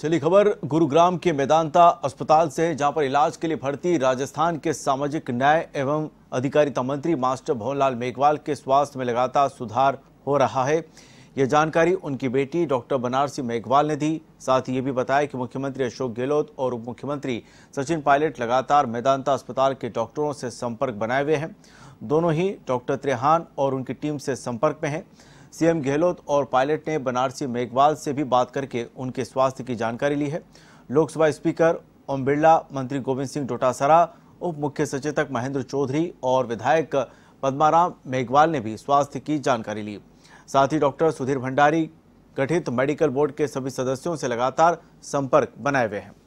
चलिए खबर गुरुग्राम के मैदानता अस्पताल से जहां पर इलाज के लिए भर्ती राजस्थान के सामाजिक न्याय एवं अधिकारिता मंत्री मास्टर भवनलाल मेघवाल के स्वास्थ्य में लगातार सुधार हो रहा है यह जानकारी उनकी बेटी डॉक्टर बनारसी मेघवाल ने दी साथ ही ये भी बताया कि मुख्यमंत्री अशोक गहलोत और उप मुख्यमंत्री सचिन पायलट लगातार मैदानता अस्पताल के डॉक्टरों से संपर्क बनाए हुए हैं दोनों ही डॉक्टर त्रेहान और उनकी टीम से संपर्क में हैं सीएम गहलोत और पायलट ने बनारसी मेघवाल से भी बात करके उनके स्वास्थ्य की जानकारी ली है लोकसभा स्पीकर ओम बिरला मंत्री गोविंद सिंह डोटासरा उप मुख्य सचेतक महेंद्र चौधरी और विधायक पद्माराम मेघवाल ने भी स्वास्थ्य की जानकारी ली साथ ही डॉक्टर सुधीर भंडारी गठित मेडिकल बोर्ड के सभी सदस्यों से लगातार संपर्क बनाए हुए हैं